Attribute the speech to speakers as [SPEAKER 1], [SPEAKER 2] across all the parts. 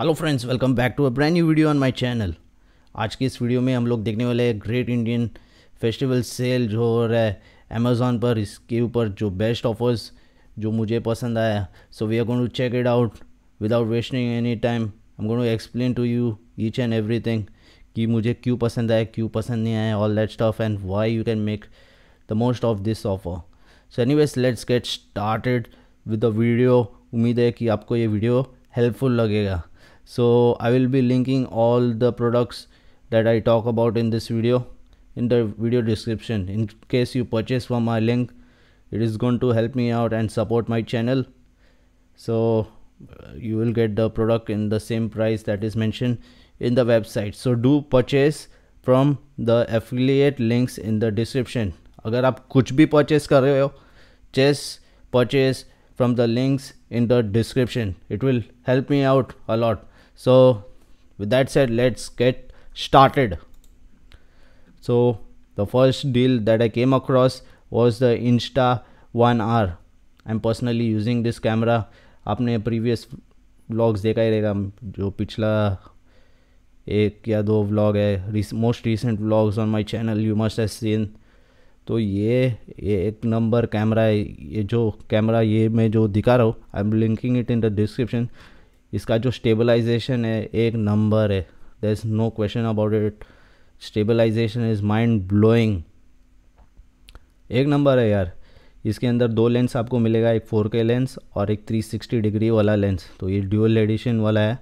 [SPEAKER 1] hello friends welcome back to a brand new video on my channel आज की इस video में हम लोग देखने वाले हैं ग्रेट इंडियन फेस्टिवल सेल जो हो रहा है अमेजोन पर इसके ऊपर जो बेस्ट ऑफर्स जो मुझे पसंद आया so we are going to check it out without wasting any time I am going to explain to you each and every कि मुझे क्यों पसंद आया क्यों पसंद नहीं आया all that stuff and why you can make the most of this offer so any let's get started with the video उम्मीद है कि आपको ये वीडियो हेल्पफुल लगेगा so i will be linking all the products that i talk about in this video in the video description in case you purchase from my link it is going to help me out and support my channel so you will get the product in the same price that is mentioned in the website so do purchase from the affiliate links in the description अगर आप कुछ भी purchase कर रहे हो just purchase from the links in the description it will help me out a lot so with that said let's get started so the first deal that i came across was the insta 1r i'm personally using this camera आपने previous vlogs देखा ही रहेगा जो पिछला एक या दो vlog है most recent vlogs on my channel you must have seen तो ये ये एक नंबर कैमरा है ये जो कैमरा ये मैं जो दिखा रहा हूँ I am linking it in the description इसका जो स्टेबलाइजेशन है एक नंबर है there is no question about it stabilisation is mind blowing एक नंबर है यार इसके अंदर दो लेंस आपको मिलेगा एक फोर के लेंस और एक 360 डिग्री वाला लेंस तो ये ड्यूअल एडिशन वाला है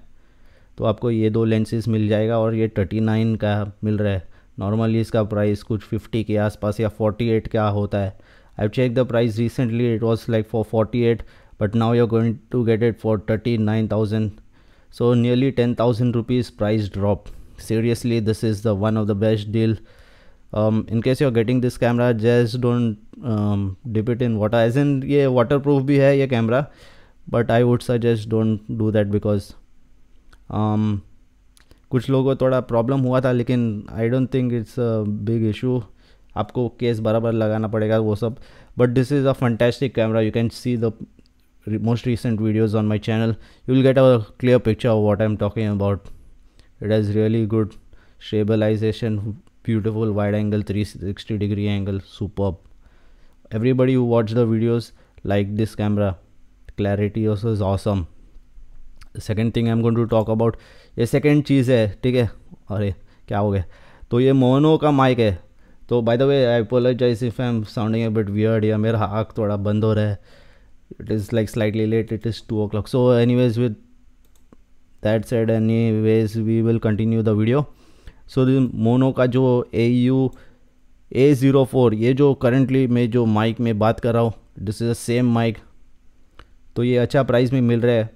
[SPEAKER 1] तो आपको ये दो लेंसेज मिल जाएगा और ये 39 का मिल रहा है नॉर्मली इसका प्राइस कुछ 50 के आसपास या 48 का होता है I check the price recently it was like for but now you're going to get it for 39000 so nearly 10000 rupees price drop seriously this is the one of the best deal um, in case you're getting this camera just don't um, dip it in water as in ye waterproof bhi hai ye camera but i would suggest don't do that because um, कुछ लोगों को थोड़ा problem हुआ था लेकिन I don't think it's a big issue आपको case बराबर लगाना पड़ेगा वो सब but this is a fantastic camera you can see the re most recent videos on my channel you will get a clear picture of what i'm talking about it has really good stabilization beautiful wide angle 360 degree angle superb everybody who watched the videos like this camera clarity also is awesome The second thing I'm going to talk about ये second चीज़ है ठीक है अरे क्या हो गया तो ये मोनो का माइक है तो by the way I apologise if I am sounding a bit weird या मेरा आँख थोड़ा बंद हो रहा है it is like slightly late it is 2 o'clock so anyways with that said anyways we will continue the video so Maono का जो A U A zero four ये जो करंटली मैं जो माइक में बात कर रहा हूँ this is the same mic तो ये अच्छा प्राइस में मिल रहा है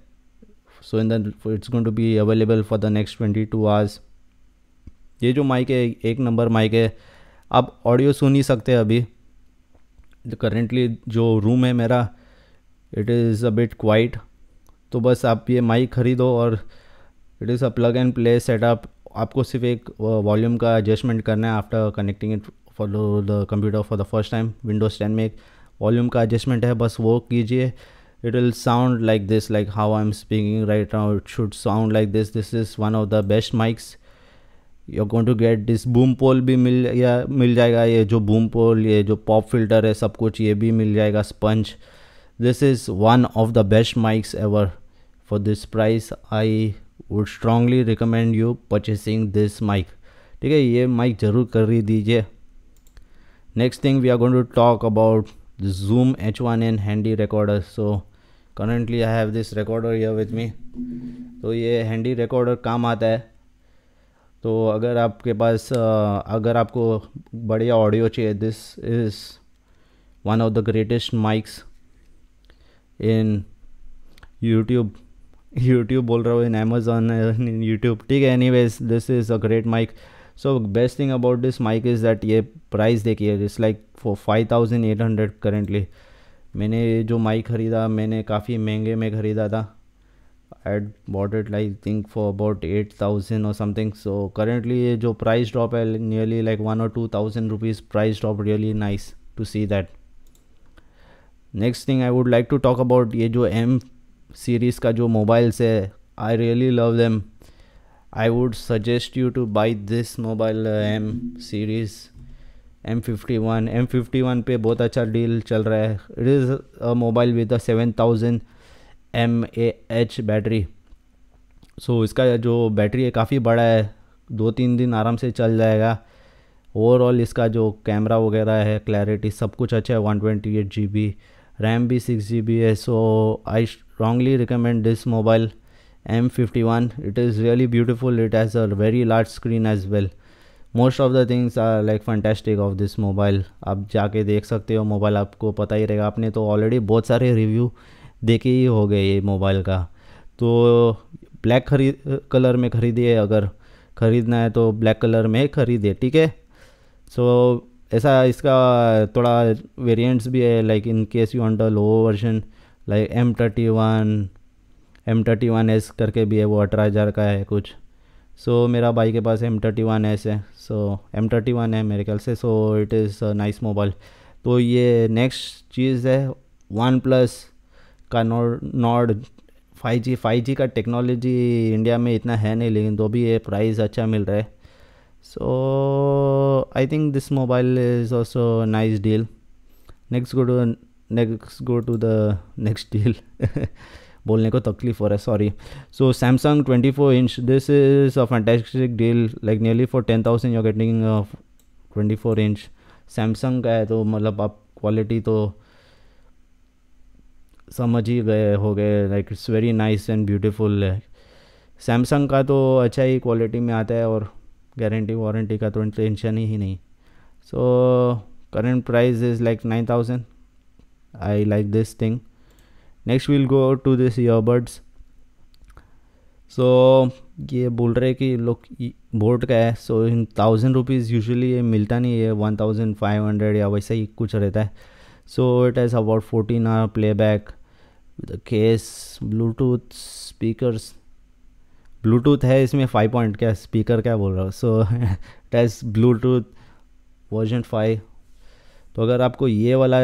[SPEAKER 1] so in the it's going to be available for the next twenty two hours ये जो माइक है एक नंबर माइक है आप ऑडियो सुन ही सकते हैं अभी करेंटली जो रूम है मेरा it is a bit quite तो बस आप ये माइक खरीदो और it is a plug and play setup आपको सिर्फ एक वॉल्यूम का एडजस्टमेंट करना है after connecting it for the computer for the first time Windows ten में एक वॉल्यूम का एडजस्टमेंट है बस वो कीजिए it sound like this like how I am speaking right now it should sound like this this is one of the best mics you are going to get this boom pole भी मिल या मिल जाएगा ये जो boom पोल ये जो pop filter है सब कुछ ये भी मिल जाएगा sponge this is one of the best mics ever for this price I would strongly recommend you purchasing this mic ठीक है ये माइक ज़रूर कर ही दीजिए next thing we are going to talk about zoom h1n handy recorder so currently i have this recorder here with me तो ये handy recorder काम आता है तो अगर आपके पास अगर आपको बढ़िया ऑडियो चाहिए this is one of the greatest mics in YouTube YouTube बोल रहा हूँ इन अमेजोन इन यूट्यूब ठीक है anyways this is a great mic so best thing about this mic is that ये प्राइस देखिए it's like for five thousand eight hundred currently मैंने जो mic ख़रीदा मैंने काफ़ी महंगे में ख़रीदा था at bought it like think for about eight thousand और समथिंग सो करेंटली ये जो प्राइस ड्रॉप है नियरली लाइक वन और two thousand rupees price drop really nice to see that next thing I would like to talk about ये जो M series का जो mobiles है I really love them I would suggest you to buy this mobile M series M fifty one M fifty one पे बहुत अच्छा deal चल रहा है it is a mobile with a seven thousand M A H battery सो इसका जो battery है काफ़ी बड़ा है दो तीन दिन आराम से चल जाएगा ओवरऑल इसका जो कैमरा वगैरह है क्लैरिटी सब कुछ अच्छा है one twenty eight G B RAM भी सिक्स जी बी है so I strongly recommend this mobile M fifty one it is really beautiful it has a very large screen as well most of the things are like fantastic of this mobile आप जाके देख सकते हो mobile आपको पता ही रहेगा आपने तो ऑलरेडी बहुत सारे रिव्यू देखे ही हो गए ये मोबाइल का तो ब्लैक खरीद कलर में ख़रीदिए अगर ख़रीदना है तो ब्लैक कलर में खरीदे ठीक है सो ऐसा इसका थोड़ा वेरिएंट्स भी है like in case you want a low version like M thirty one M thirty one S करके भी है वो अठारह हज़ार का है कुछ सो so, मेरा भाई के पास एम थर्टी वन एस है सो एम थर्टी वन है मेरे ख्याल से so it is nice mobile तो ये नेक्स्ट चीज़ है वन प्लस का Nord Nord five G five G का टेक्नोलॉजी इंडिया में इतना है नहीं लेकिन तो भी ये प्राइस अच्छा मिल रहा है so i think this mobile is also a nice deal next go to next go to the next deal बोलने को तकलीफ हो रहा है sorry so Samsung twenty four inch this is a fantastic deal like nearly for ten thousand you getting twenty four inch Samsung का है तो मतलब आप क्वालिटी तो समझ ही गए हो गए like it's very nice and beautiful है सैमसंग का तो अच्छा ही क्वालिटी में आता है और गारंटी वारंटी का तो टेंशन ही नहीं so price is like nine thousand I like this thing next we'll go to this earbuds so ये बोल रहे कि लोग बोर्ड का है so in thousand rupees usually ये मिलता नहीं है वन थाउजेंड फाइव हंड्रेड या वैसा ही कुछ रहता है so it has about fourteen hour playback case Bluetooth speakers Bluetooth है इसमें फाइव पॉइंट क्या स्पीकर क्या बोल रहा हूँ सो टेस ब्लूटूथ वर्जन फाइव तो अगर आपको ये वाला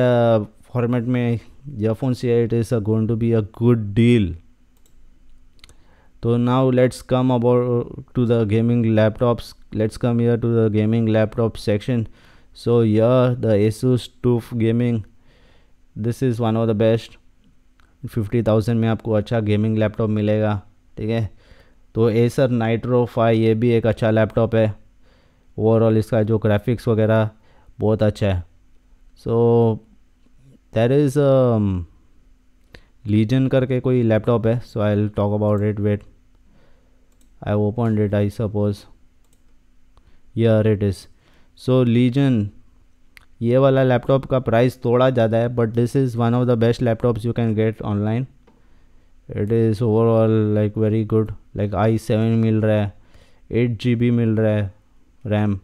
[SPEAKER 1] फॉर्मेट uh, में ईयरफोन चाहिए it is a going to be a good deal तो now let's come about to the gaming laptops let's come here to the gaming laptop section here the Asus asus gaming this is one of the best fifty thousand में आपको अच्छा gaming laptop मिलेगा ठीक है तो Acer nitro five ये भी एक अच्छा लैपटॉप है ओवरऑल इसका जो ग्राफिक्स वगैरह बहुत अच्छा है सो देर इज़ लीजन करके कोई लैपटॉप है so I talk about it wait I open it I suppose here it is so Legion ये वाला लैपटॉप का प्राइस थोड़ा ज़्यादा है but this is one of the best laptops you can get online it is overall like very good like I seven मिल रहा है eight G B मिल रहा है रैम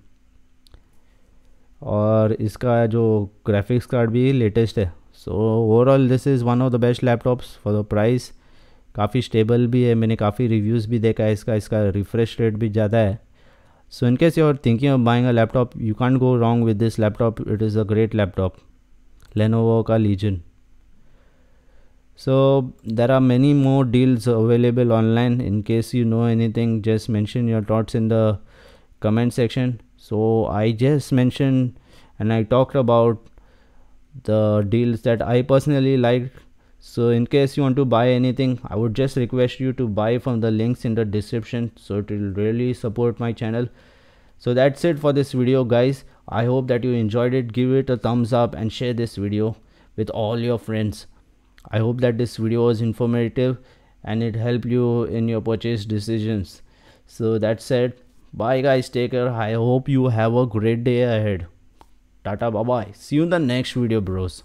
[SPEAKER 1] और इसका जो ग्राफिक्स कार्ड भी लेटेस्ट है so overall this is one of the best laptops for the price काफ़ी स्टेबल भी है मैंने काफ़ी रिव्यूज़ भी देखा है इसका इसका रिफ्रेश रेट भी ज़्यादा है so in case you thinking of buying a laptop you can't go wrong with this laptop it is a great laptop Lenovo का Legion so there are many more deals available online in case you know anything just mention your thoughts in the comment section so i just mentioned and i talked about the deals that i personally like so in case you want to buy anything i would just request you to buy from the links in the description so it will really support my channel so that's it for this video guys i hope that you enjoyed it give it a thumbs up and share this video with all your friends i hope that this video was informative and it helped you in your purchase decisions so that said, bye guys take care i hope you have a great day ahead tata bye bye see you in the next video bros